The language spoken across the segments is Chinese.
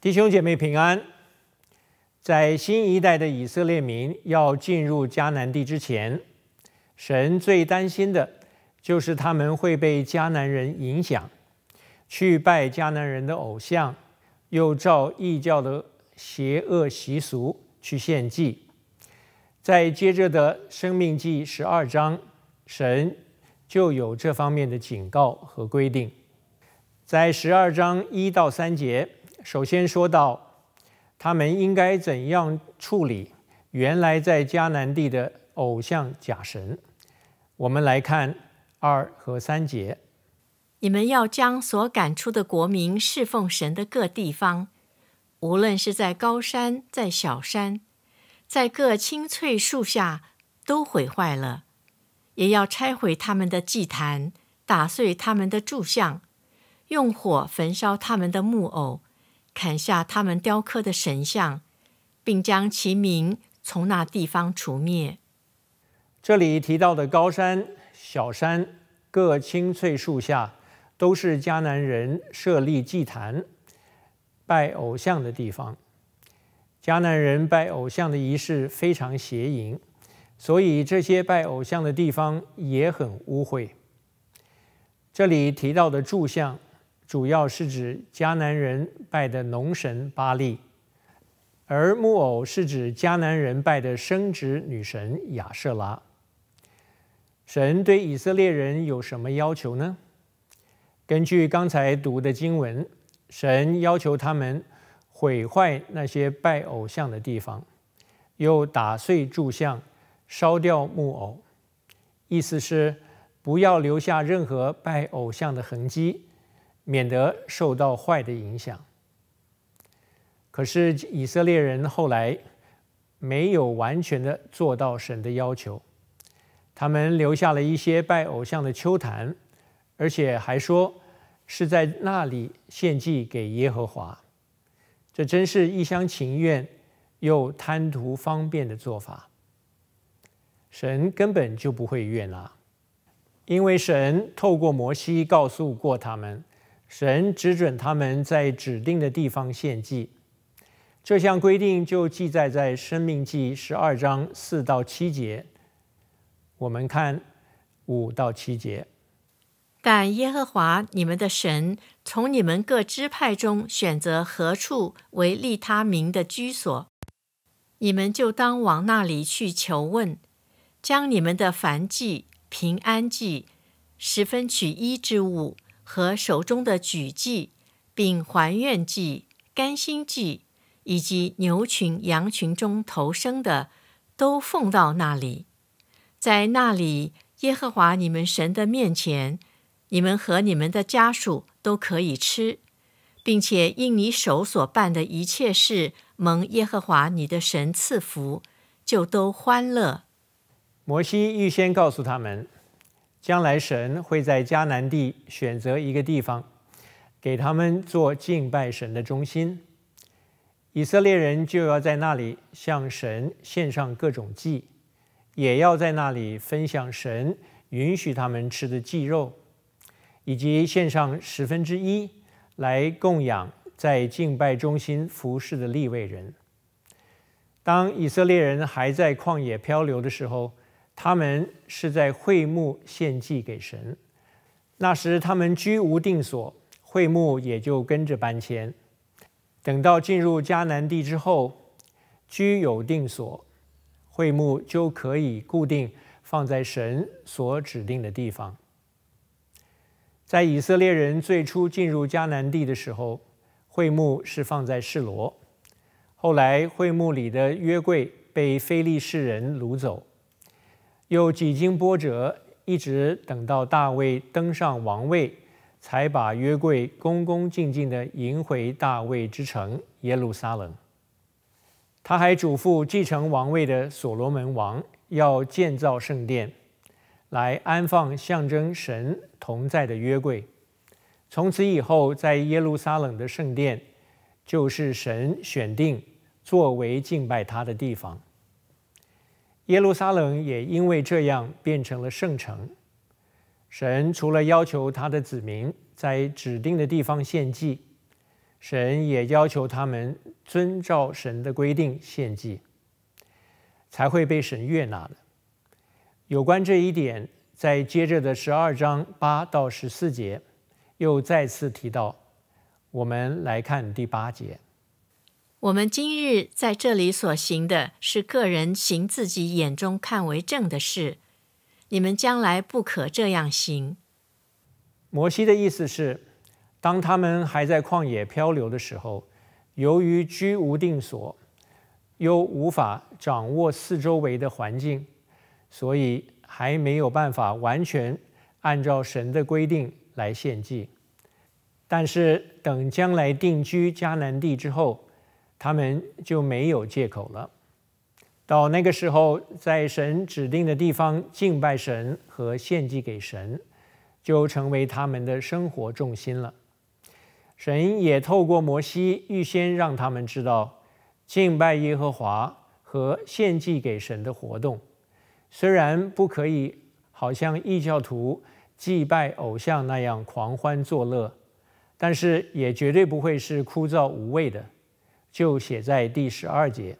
弟兄姐妹平安。在新一代的以色列民要进入迦南地之前，神最担心的就是他们会被迦南人影响，去拜迦南人的偶像，又照异教的邪恶习俗去献祭。在接着的生命记十二章，神就有这方面的警告和规定。在十二章一到三节。首先说到，他们应该怎样处理原来在迦南地的偶像假神？我们来看二和三节：你们要将所赶出的国民侍奉神的各地方，无论是在高山、在小山、在各青翠树下，都毁坏了；也要拆毁他们的祭坛，打碎他们的柱像，用火焚烧他们的木偶。砍下他们雕刻的神像，并将其名从那地方除灭。这里提到的高山、小山、各青翠树下，都是迦南人设立祭坛、拜偶像的地方。迦南人拜偶像的仪式非常邪淫，所以这些拜偶像的地方也很污秽。这里提到的柱像。主要是指迦南人拜的农神巴利，而木偶是指迦南人拜的生殖女神亚舍拉。神对以色列人有什么要求呢？根据刚才读的经文，神要求他们毁坏那些拜偶像的地方，又打碎柱像，烧掉木偶，意思是不要留下任何拜偶像的痕迹。免得受到坏的影响。可是以色列人后来没有完全的做到神的要求，他们留下了一些拜偶像的丘坛，而且还说是在那里献祭给耶和华。这真是一厢情愿又贪图方便的做法。神根本就不会悦啊，因为神透过摩西告诉过他们。神只准他们在指定的地方献祭，这项规定就记载在《生命记》十二章四到七节。我们看五到七节。但耶和华你们的神从你们各支派中选择何处为利他民的居所，你们就当往那里去求问，将你们的凡祭、平安祭十分取一之物。和手中的举祭、并还愿祭、甘心祭，以及牛群、羊群中头生的，都奉到那里，在那里耶和华你们神的面前，你们和你们的家属都可以吃，并且因你手所办的一切事，蒙耶和华你的神赐福，就都欢乐。摩西预先告诉他们。将来神会在迦南地选择一个地方，给他们做敬拜神的中心。以色列人就要在那里向神献上各种祭，也要在那里分享神允许他们吃的祭肉，以及献上十分之一来供养在敬拜中心服侍的立位人。当以色列人还在旷野漂流的时候。他们是在会幕献祭给神。那时他们居无定所，会幕也就跟着搬迁。等到进入迦南地之后，居有定所，会幕就可以固定放在神所指定的地方。在以色列人最初进入迦南地的时候，会幕是放在示罗。后来会幕里的约柜被非利士人掳走。又几经波折，一直等到大卫登上王位，才把约柜恭恭敬敬地迎回大卫之城耶路撒冷。他还嘱咐继承王位的所罗门王要建造圣殿，来安放象征神同在的约柜。从此以后，在耶路撒冷的圣殿，就是神选定作为敬拜他的地方。耶路撒冷也因为这样变成了圣城。神除了要求他的子民在指定的地方献祭，神也要求他们遵照神的规定献祭，才会被神悦纳的。有关这一点，在接着的十二章八到十四节又再次提到。我们来看第八节。我们今日在这里所行的是个人行自己眼中看为正的事，你们将来不可这样行。摩西的意思是，当他们还在旷野漂流的时候，由于居无定所，又无法掌握四周围的环境，所以还没有办法完全按照神的规定来献祭。但是等将来定居迦南地之后。他们就没有借口了。到那个时候，在神指定的地方敬拜神和献祭给神，就成为他们的生活重心了。神也透过摩西预先让他们知道，敬拜耶和华和献祭给神的活动，虽然不可以好像异教徒祭拜偶像那样狂欢作乐，但是也绝对不会是枯燥无味的。就写在第十二节。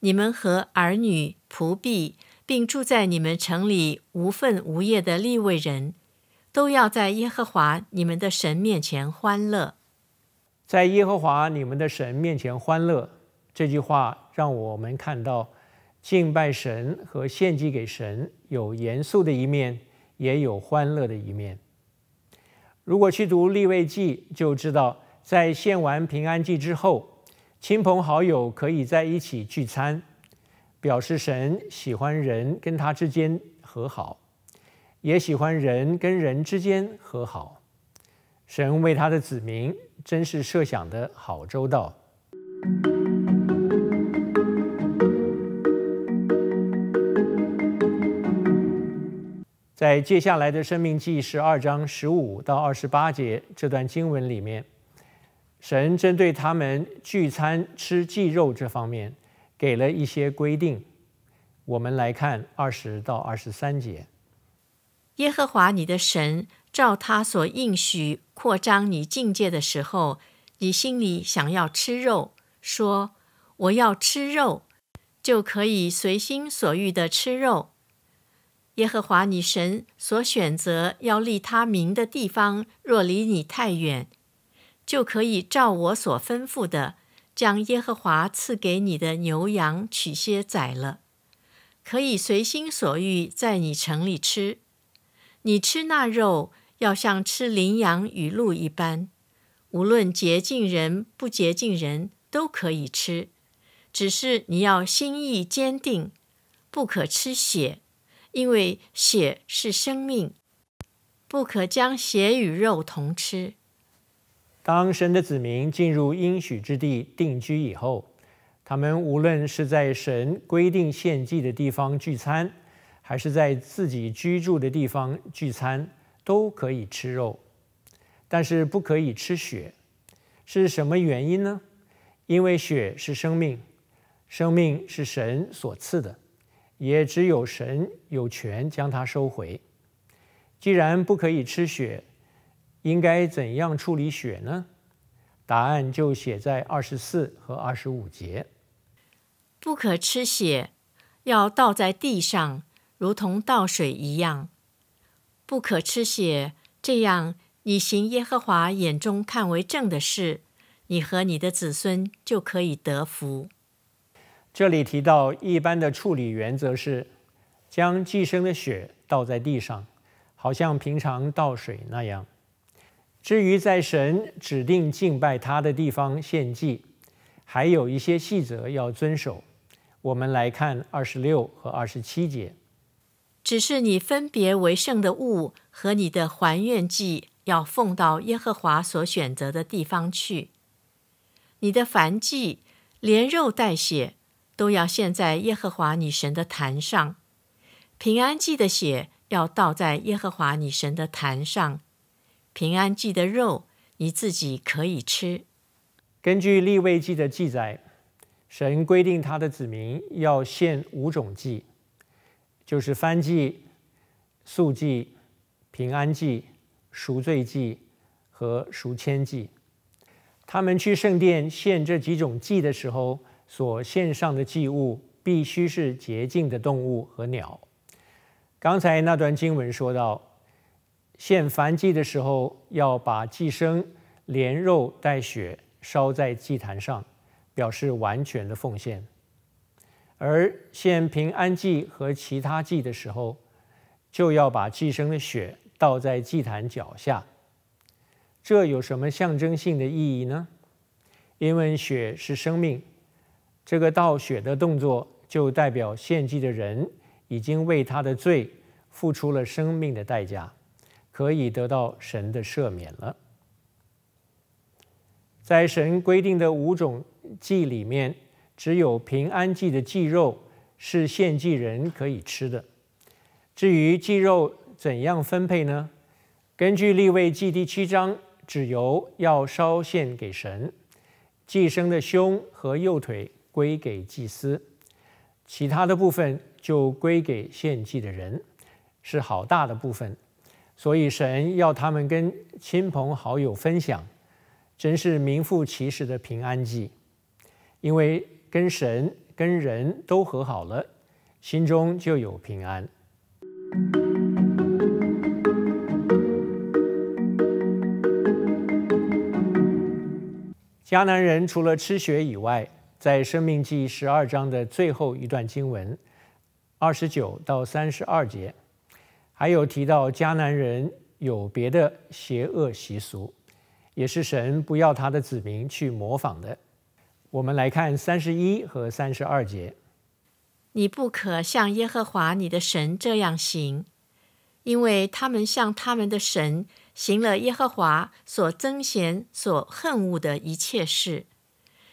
你们和儿女、仆婢，并住在你们城里无份无业的立位人，都要在耶和华你们的神面前欢乐。在耶和华你们的神面前欢乐，这句话让我们看到敬拜神和献祭给神有严肃的一面，也有欢乐的一面。如果去读立位记，就知道在献完平安祭之后。亲朋好友可以在一起聚餐，表示神喜欢人跟他之间和好，也喜欢人跟人之间和好。神为他的子民真是设想的好周到。在接下来的《生命记十二章十五到二十八节这段经文里面。神针对他们聚餐吃祭肉这方面，给了一些规定。我们来看二十到二十三节：耶和华你的神照他所应许扩张你境界的时候，你心里想要吃肉，说我要吃肉，就可以随心所欲的吃肉。耶和华你神所选择要立他名的地方，若离你太远。就可以照我所吩咐的，将耶和华赐给你的牛羊取些宰了，可以随心所欲在你城里吃。你吃那肉要像吃羚羊与鹿一般，无论洁净人不洁净人都可以吃，只是你要心意坚定，不可吃血，因为血是生命，不可将血与肉同吃。当神的子民进入应许之地定居以后，他们无论是在神规定献祭的地方聚餐，还是在自己居住的地方聚餐，都可以吃肉，但是不可以吃血。是什么原因呢？因为血是生命，生命是神所赐的，也只有神有权将它收回。既然不可以吃血，应该怎样处理血呢？答案就写在二十四和二十五节。不可吃血，要倒在地上，如同倒水一样。不可吃血，这样你行耶和华眼中看为正的事，你和你的子孙就可以得福。这里提到一般的处理原则是：将寄生的血倒在地上，好像平常倒水那样。至于在神指定敬拜他的地方献祭，还有一些细则要遵守。我们来看二十六和二十七节。只是你分别为圣的物和你的还愿祭要奉到耶和华所选择的地方去。你的凡祭连肉带血都要献在耶和华女神的坛上，平安祭的血要倒在耶和华女神的坛上。平安祭的肉，你自己可以吃。根据立位记的记载，神规定他的子民要献五种祭，就是翻祭、素祭、平安祭、赎罪祭和赎愆祭。他们去圣殿献这几种祭的时候，所献上的祭物必须是洁净的动物和鸟。刚才那段经文说到。献燔祭的时候，要把祭牲连肉带血烧在祭坛上，表示完全的奉献；而献平安祭和其他祭的时候，就要把祭牲的血倒在祭坛脚下。这有什么象征性的意义呢？因为血是生命，这个倒血的动作就代表献祭的人已经为他的罪付出了生命的代价。可以得到神的赦免了。在神规定的五种祭里面，只有平安祭的祭肉是献祭人可以吃的。至于祭肉怎样分配呢？根据立位祭第七章，只由要烧献给神，祭生的胸和右腿归给祭司，其他的部分就归给献祭的人，是好大的部分。所以神要他们跟亲朋好友分享，真是名副其实的平安记，因为跟神跟人都和好了，心中就有平安。迦南人除了吃血以外，在《生命记》十二章的最后一段经文，二十九到三十二节。还有提到迦南人有别的邪恶习俗，也是神不要他的子民去模仿的。我们来看三十一和三十二节：你不可像耶和华你的神这样行，因为他们向他们的神行了耶和华所憎嫌、所恨恶的一切事，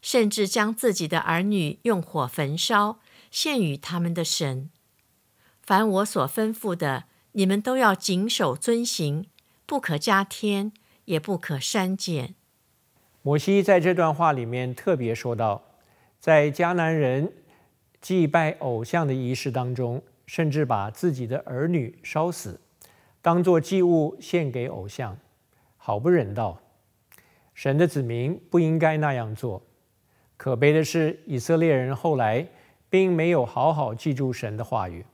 甚至将自己的儿女用火焚烧，献与他们的神。凡我所吩咐的。你们都要谨守遵行，不可加添，也不可删减。摩西在这段话里面特别说到，在迦南人祭拜偶像的仪式当中，甚至把自己的儿女烧死，当做祭物献给偶像，好不人道！神的子民不应该那样做。可悲的是，以色列人后来并没有好好记住神的话语。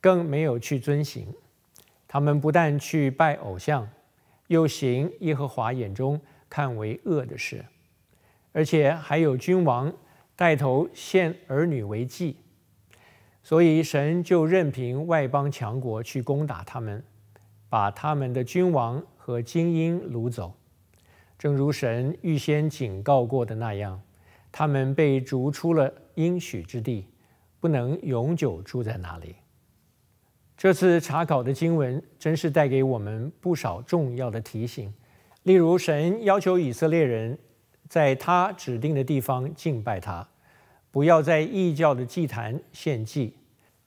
更没有去遵行，他们不但去拜偶像，又行耶和华眼中看为恶的事，而且还有君王带头献儿女为祭，所以神就任凭外邦强国去攻打他们，把他们的君王和精英掳走。正如神预先警告过的那样，他们被逐出了应许之地，不能永久住在那里。这次查考的经文真是带给我们不少重要的提醒，例如神要求以色列人在他指定的地方敬拜他，不要在异教的祭坛献祭。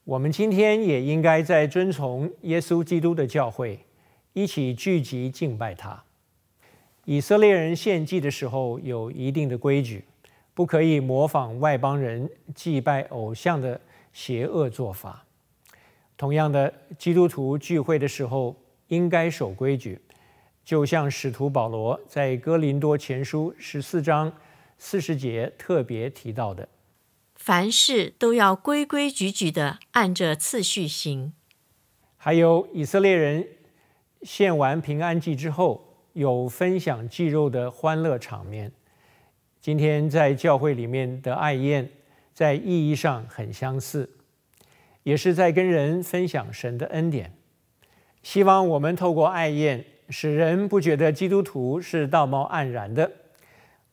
我们今天也应该在遵从耶稣基督的教诲，一起聚集敬拜他。以色列人献祭的时候有一定的规矩，不可以模仿外邦人祭拜偶像的邪恶做法。同样的，基督徒聚会的时候应该守规矩，就像使徒保罗在哥林多前书十四章四十节特别提到的：“凡事都要规规矩矩的按着次序行。”还有以色列人献完平安祭之后，有分享祭肉的欢乐场面。今天在教会里面的爱宴，在意义上很相似。也是在跟人分享神的恩典，希望我们透过爱宴，使人不觉得基督徒是道貌岸然的。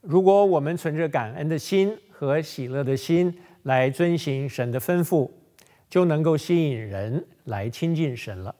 如果我们存着感恩的心和喜乐的心来遵行神的吩咐，就能够吸引人来亲近神了。